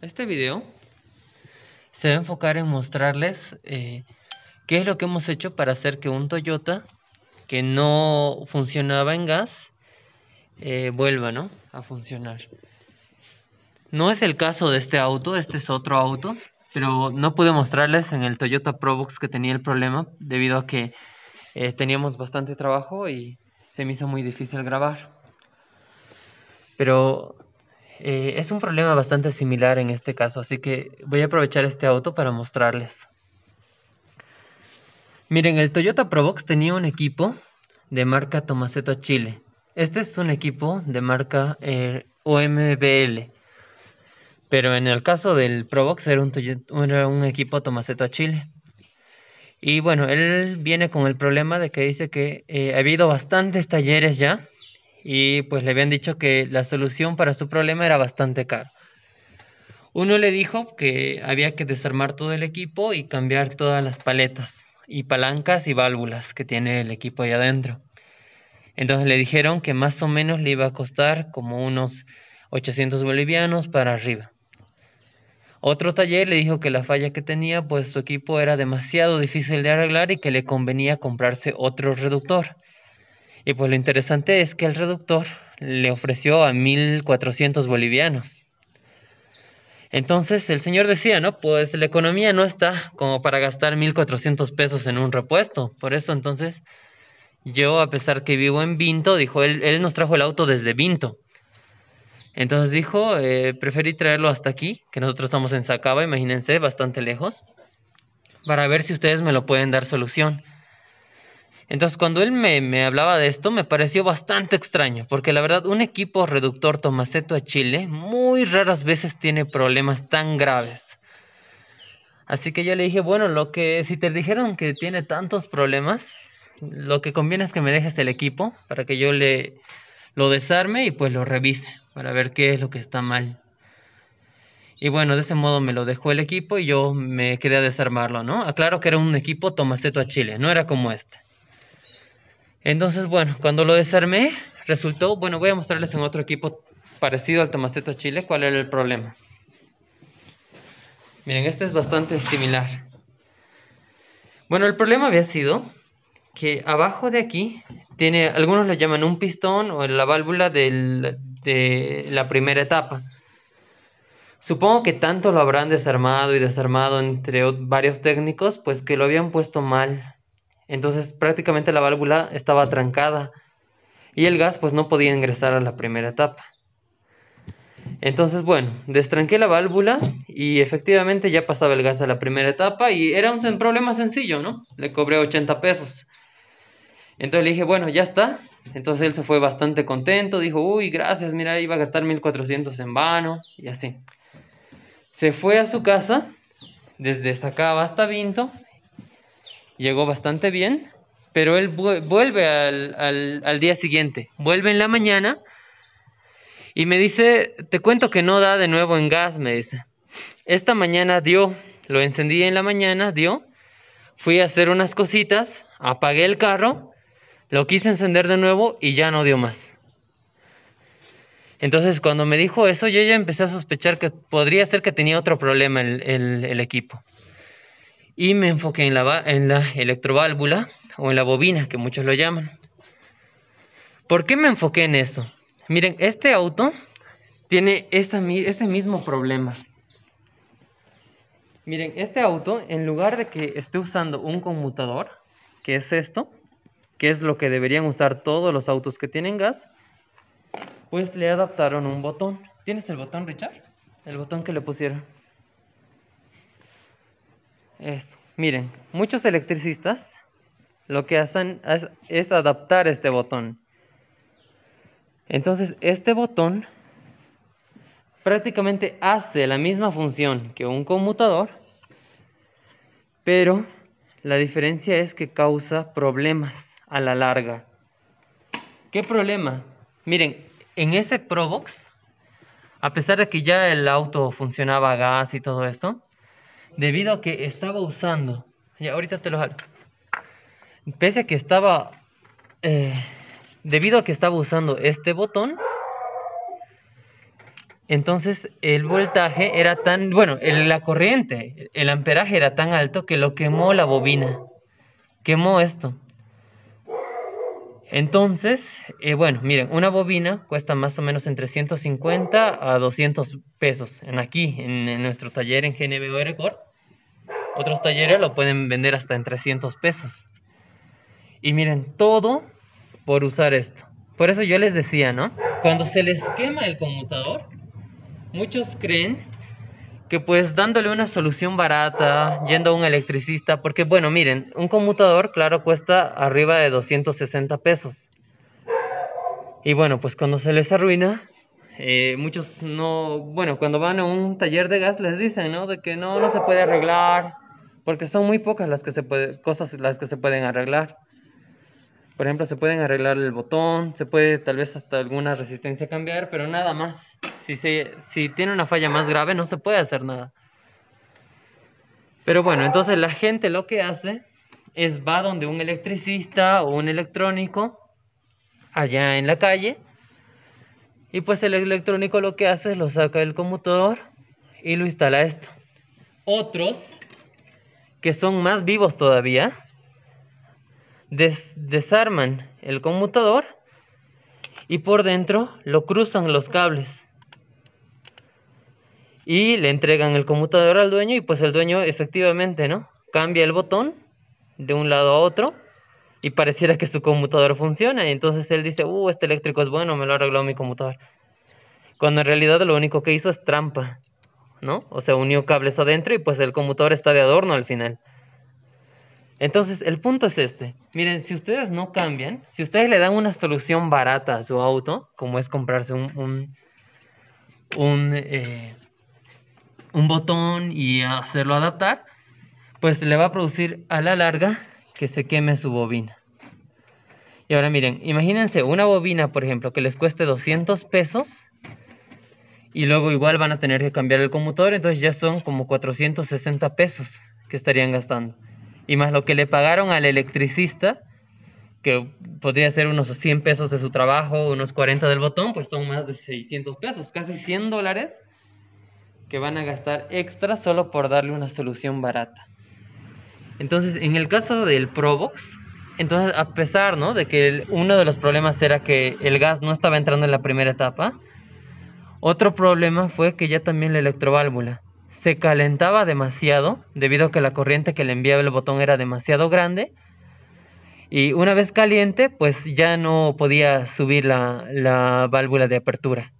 Este video se va a enfocar en mostrarles eh, qué es lo que hemos hecho para hacer que un Toyota que no funcionaba en gas eh, vuelva a funcionar. No es el caso de este auto, este es otro auto, pero no pude mostrarles en el Toyota Probox que tenía el problema debido a que eh, teníamos bastante trabajo y se me hizo muy difícil grabar. Pero eh, es un problema bastante similar en este caso, así que voy a aprovechar este auto para mostrarles. Miren, el Toyota Probox tenía un equipo de marca Tomaceto Chile. Este es un equipo de marca eh, OMBL. Pero en el caso del Probox era un, era un equipo Tomaceto Chile. Y bueno, él viene con el problema de que dice que eh, ha habido bastantes talleres ya y pues le habían dicho que la solución para su problema era bastante cara. Uno le dijo que había que desarmar todo el equipo y cambiar todas las paletas y palancas y válvulas que tiene el equipo ahí adentro. Entonces le dijeron que más o menos le iba a costar como unos 800 bolivianos para arriba. Otro taller le dijo que la falla que tenía, pues su equipo era demasiado difícil de arreglar y que le convenía comprarse otro reductor. Y pues lo interesante es que el reductor le ofreció a 1.400 bolivianos. Entonces el señor decía, ¿no? Pues la economía no está como para gastar 1.400 pesos en un repuesto. Por eso entonces yo, a pesar que vivo en Vinto, dijo, él, nos trajo el auto desde Vinto. Entonces dijo, eh, preferí traerlo hasta aquí, que nosotros estamos en Sacaba, imagínense, bastante lejos, para ver si ustedes me lo pueden dar solución. Entonces, cuando él me, hablaba de esto, me pareció bastante extraño, porque la verdad, un equipo reductor Tomaceto a Chile muy raras veces tiene problemas tan graves. Así que yo le dije, bueno, lo que si te dijeron que tiene tantos problemas, lo que conviene es que me dejes el equipo para que yo le lo desarme y pues lo revise para ver qué es lo que está mal. Y bueno, de ese modo me lo dejó el equipo y yo me quedé a desarmarlo, ¿no? Aclaro que era un equipo Tomaceto a Chile, no era como este. Entonces, bueno, cuando lo desarmé, resultó, bueno, voy a mostrarles en otro equipo parecido al Tomaceto Chile cuál era el problema. Miren, este es bastante similar. Bueno, el problema había sido que abajo de aquí tiene, algunos le llaman un pistón o la válvula de la primera etapa. Supongo que tanto lo habrán desarmado y desarmado entre varios técnicos, pues que lo habían puesto mal entonces prácticamente la válvula estaba trancada y el gas pues no podía ingresar a la primera etapa. Entonces, bueno, destranqué la válvula y efectivamente ya pasaba el gas a la primera etapa y era un problema sencillo, ¿no? Le cobré 80 pesos. Entonces le dije, bueno, ya está. Entonces él se fue bastante contento, dijo, uy, gracias, mira, iba a gastar 1400 en vano y así. Se fue a su casa, desde Sacaba hasta Vinto, llegó bastante bien, pero él vuelve al, al, día siguiente, vuelve en la mañana y me dice, te cuento que no da de nuevo en gas, me dice. Esta mañana dio, lo encendí en la mañana, dio, fui a hacer unas cositas, apagué el carro, lo quise encender de nuevo y ya no dio más. Entonces cuando me dijo eso, yo ya empecé a sospechar que podría ser que tenía otro problema el, el equipo y me enfoqué en la, en la electroválvula o en la bobina, que muchos lo llaman. ¿Por qué me enfoqué en eso? Miren, este auto tiene ese mismo problema. Miren, este auto, en lugar de que esté usando un conmutador, que es esto, que es lo que deberían usar todos los autos que tienen gas, pues le adaptaron un botón. ¿Tienes el botón, Richard? El botón que le pusieron. Eso. Miren, muchos electricistas lo que hacen es, adaptar este botón. Entonces, este botón prácticamente hace la misma función que un conmutador, pero la diferencia es que causa problemas a la larga. ¿Qué problema? Miren, en ese Probox, a pesar de que ya el auto funcionaba a gas y todo esto, debido a que estaba usando, ya ahorita te lo jalo, pese a que estaba, eh, debido a que estaba usando este botón, entonces el voltaje era tan, bueno, la corriente, el amperaje era tan alto que lo quemó la bobina, quemó esto. Entonces, eh, bueno, miren, una bobina cuesta más o menos entre 150 a 200 pesos en aquí, en, nuestro taller en GNBO Record. Otros talleres lo pueden vender hasta en 300 pesos. Y miren, todo por usar esto. Por eso yo les decía, ¿no? Cuando se les quema el conmutador, muchos creen que pues dándole una solución barata, yendo a un electricista, porque bueno, miren, un conmutador, claro, cuesta arriba de 260 pesos. Y bueno, pues cuando se les arruina, eh, muchos no, bueno, cuando van a un taller de gas les dicen, ¿no? De que no, no se puede arreglar, porque son muy pocas las que se cosas las que se pueden arreglar. Por ejemplo, se pueden arreglar el botón, se puede tal vez hasta alguna resistencia cambiar, pero nada más. Si, si tiene una falla más grave, no se puede hacer nada. Pero bueno, entonces la gente lo que hace es va donde un electricista o un electrónico allá en la calle y pues el electrónico lo que hace es lo saca del conmutador y lo instala esto. Otros que son más vivos todavía, desarman el conmutador y por dentro lo cruzan los cables. Y le entregan el conmutador al dueño y pues el dueño efectivamente, ¿no? Cambia el botón de un lado a otro y pareciera que su conmutador funciona. Y entonces él dice, uh, este eléctrico es bueno, me lo arreglado mi computador. Cuando en realidad lo único que hizo es trampa. ¿no? O sea, unió cables adentro y pues el conmutador está de adorno al final. Entonces, el punto es este. Miren, si ustedes no cambian, si ustedes le dan una solución barata a su auto, como es comprarse un, un, un eh, botón y hacerlo adaptar, pues le va a producir a la larga que se queme su bobina. Y ahora miren, imagínense una bobina, por ejemplo, que les cueste 200 pesos y luego igual van a tener que cambiar el conmutador, entonces ya son como 460 pesos que estarían gastando. Y más lo que le pagaron al electricista, que podría ser unos 100 pesos de su trabajo, unos 40 del botón, pues son más de 600 pesos, casi 100 dólares que van a gastar extra solo por darle una solución barata. Entonces, en el caso del Provox, entonces a pesar de que uno de los problemas era que el gas no estaba entrando en la primera etapa, otro problema fue que ya también la electroválvula se calentaba demasiado debido a que la corriente que le enviaba el botón era demasiado grande y una vez caliente pues ya no podía subir la, la válvula de apertura.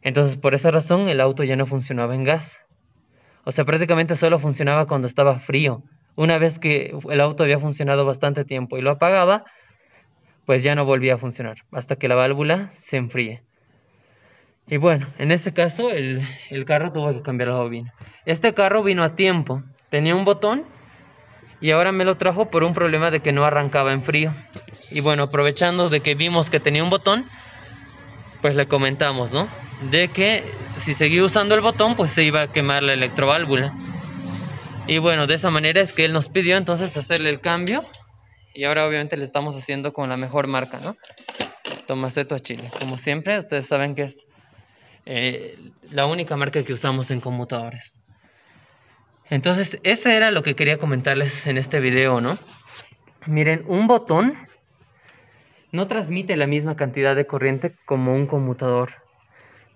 Entonces por esa razón el auto ya no funcionaba en gas. O sea, prácticamente solo funcionaba cuando estaba frío. Una vez que el auto había funcionado bastante tiempo y lo apagaba, pues ya no volvía a funcionar hasta que la válvula se enfríe. Y bueno, en este caso el, carro tuvo que cambiar la bobina. Este carro vino a tiempo, tenía un botón y ahora me lo trajo por un problema de que no arrancaba en frío. Y bueno, aprovechando de que vimos que tenía un botón, pues le comentamos, ¿no? De que si seguía usando el botón, pues se iba a quemar la electroválvula. Y bueno, de esa manera es que él nos pidió entonces hacerle el cambio. Y ahora obviamente le estamos haciendo con la mejor marca, ¿no? Tomaceto a Chile. Como siempre, ustedes saben que es eh, la única marca que usamos en conmutadores. Entonces, eso era lo que quería comentarles en este video, ¿no? Miren, un botón no transmite la misma cantidad de corriente como un conmutador.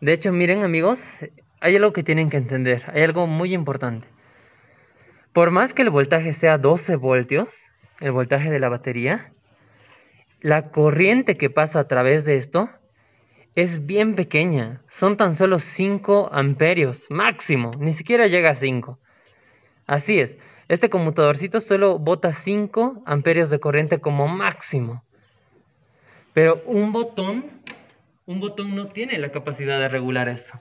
De hecho, miren amigos, hay algo que tienen que entender, hay algo muy importante. Por más que el voltaje sea 12 voltios, el voltaje de la batería, la corriente que pasa a través de esto es bien pequeña. Son tan solo 5 amperios, máximo. Ni siquiera llega a 5. Así es, este conmutadorcito solo bota 5 amperios de corriente como máximo. Pero un botón, un botón no tiene la capacidad de regular eso.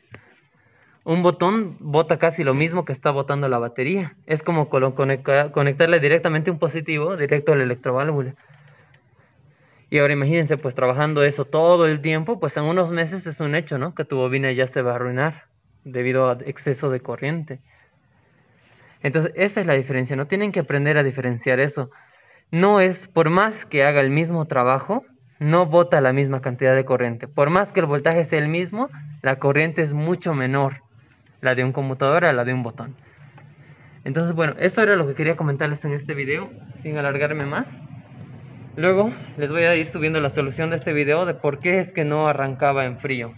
Un botón bota casi lo mismo que está botando la batería. Es como conectarle directamente un positivo directo al la electroválvula. Y ahora imagínense, pues trabajando eso todo el tiempo, pues en unos meses es un hecho, ¿no? Que tu bobina ya se va a arruinar debido a exceso de corriente. Entonces, esa es la diferencia, ¿no? Tienen que aprender a diferenciar eso. No es, por más que haga el mismo trabajo, no bota la misma cantidad de corriente. Por más que el voltaje sea el mismo, la corriente es mucho menor, la de un computador a la de un botón. Entonces, bueno, eso era lo que quería comentarles en este video, sin alargarme más. Luego les voy a ir subiendo la solución de este video de por qué es que no arrancaba en frío.